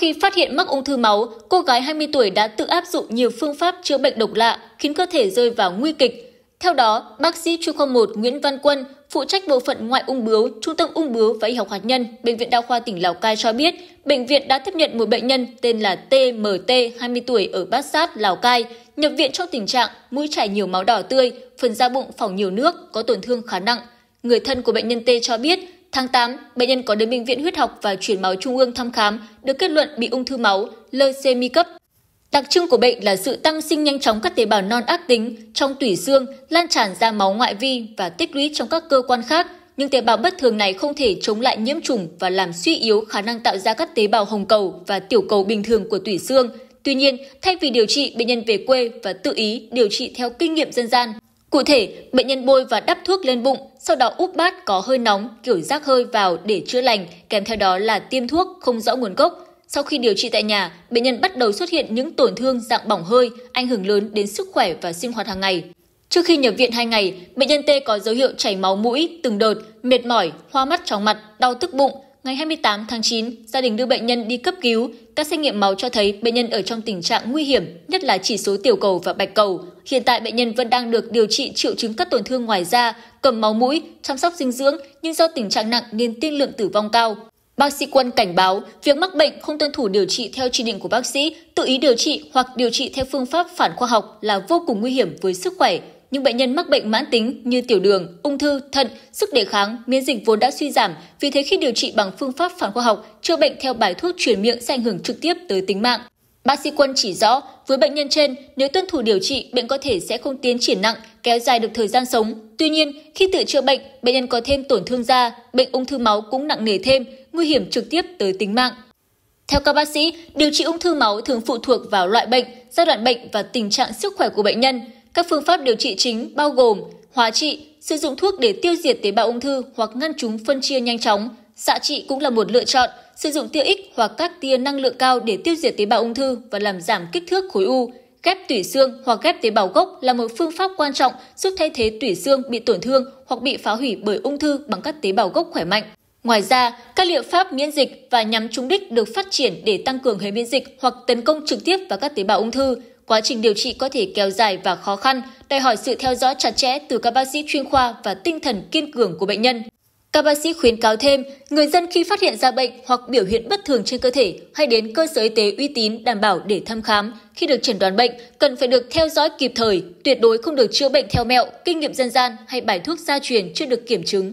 khi phát hiện mắc ung thư máu, cô gái 20 tuổi đã tự áp dụng nhiều phương pháp chữa bệnh độc lạ khiến cơ thể rơi vào nguy kịch. Theo đó, bác sĩ chuyên khoa 1 Nguyễn Văn Quân, phụ trách bộ phận ngoại ung bướu, Trung tâm ung bướu và y học hạt nhân, Bệnh viện Đa khoa tỉnh Lào Cai cho biết, bệnh viện đã tiếp nhận một bệnh nhân tên là TMT, 20 tuổi ở Bát Sát, Lào Cai, nhập viện trong tình trạng mũi chảy nhiều máu đỏ tươi, phần da bụng phỏng nhiều nước, có tổn thương khá nặng. Người thân của bệnh nhân T cho biết, Tháng 8, bệnh nhân có đến Bệnh viện Huyết học và Chuyển máu Trung ương thăm khám, được kết luận bị ung thư máu, lơ leucemia cấp. Đặc trưng của bệnh là sự tăng sinh nhanh chóng các tế bào non ác tính trong tủy xương, lan tràn ra máu ngoại vi và tích lũy trong các cơ quan khác. Nhưng tế bào bất thường này không thể chống lại nhiễm trùng và làm suy yếu khả năng tạo ra các tế bào hồng cầu và tiểu cầu bình thường của tủy xương. Tuy nhiên, thay vì điều trị, bệnh nhân về quê và tự ý điều trị theo kinh nghiệm dân gian. Cụ thể, bệnh nhân bôi và đắp thuốc lên bụng, sau đó úp bát có hơi nóng, kiểu rác hơi vào để chữa lành, kèm theo đó là tiêm thuốc không rõ nguồn gốc. Sau khi điều trị tại nhà, bệnh nhân bắt đầu xuất hiện những tổn thương dạng bỏng hơi, ảnh hưởng lớn đến sức khỏe và sinh hoạt hàng ngày. Trước khi nhập viện 2 ngày, bệnh nhân T có dấu hiệu chảy máu mũi từng đợt, mệt mỏi, hoa mắt chóng mặt, đau tức bụng, Ngày 28 tháng 9, gia đình đưa bệnh nhân đi cấp cứu. Các xét nghiệm máu cho thấy bệnh nhân ở trong tình trạng nguy hiểm, nhất là chỉ số tiểu cầu và bạch cầu. Hiện tại bệnh nhân vẫn đang được điều trị triệu chứng các tổn thương ngoài da, cầm máu mũi, chăm sóc dinh dưỡng nhưng do tình trạng nặng nên tiên lượng tử vong cao. Bác sĩ Quân cảnh báo, việc mắc bệnh không tuân thủ điều trị theo chỉ định của bác sĩ, tự ý điều trị hoặc điều trị theo phương pháp phản khoa học là vô cùng nguy hiểm với sức khỏe, những bệnh nhân mắc bệnh mãn tính như tiểu đường, ung thư, thận, sức đề kháng, miễn dịch vốn đã suy giảm, vì thế khi điều trị bằng phương pháp phản khoa học, chữa bệnh theo bài thuốc truyền miệng sẽ ảnh hưởng trực tiếp tới tính mạng. Bác sĩ Quân chỉ rõ, với bệnh nhân trên, nếu tuân thủ điều trị, bệnh có thể sẽ không tiến triển nặng, kéo dài được thời gian sống. Tuy nhiên, khi tự chữa bệnh, bệnh nhân có thêm tổn thương da, bệnh ung thư máu cũng nặng nề thêm, nguy hiểm trực tiếp tới tính mạng. Theo các bác sĩ, điều trị ung thư máu thường phụ thuộc vào loại bệnh, giai đoạn bệnh và tình trạng sức khỏe của bệnh nhân. Các phương pháp điều trị chính bao gồm hóa trị, sử dụng thuốc để tiêu diệt tế bào ung thư hoặc ngăn chúng phân chia nhanh chóng. Xạ trị cũng là một lựa chọn, sử dụng tia X hoặc các tia năng lượng cao để tiêu diệt tế bào ung thư và làm giảm kích thước khối u. Ghép tủy xương hoặc ghép tế bào gốc là một phương pháp quan trọng giúp thay thế tủy xương bị tổn thương hoặc bị phá hủy bởi ung thư bằng các tế bào gốc khỏe mạnh. Ngoài ra, các liệu pháp miễn dịch và nhắm trúng đích được phát triển để tăng cường hệ miễn dịch hoặc tấn công trực tiếp vào các tế bào ung thư. Quá trình điều trị có thể kéo dài và khó khăn, đòi hỏi sự theo dõi chặt chẽ từ các bác sĩ chuyên khoa và tinh thần kiên cường của bệnh nhân. Các bác sĩ khuyến cáo thêm, người dân khi phát hiện ra bệnh hoặc biểu hiện bất thường trên cơ thể, hãy đến cơ sở y tế uy tín đảm bảo để thăm khám. Khi được chẩn đoán bệnh, cần phải được theo dõi kịp thời, tuyệt đối không được chữa bệnh theo mẹo, kinh nghiệm dân gian hay bài thuốc gia truyền chưa được kiểm chứng.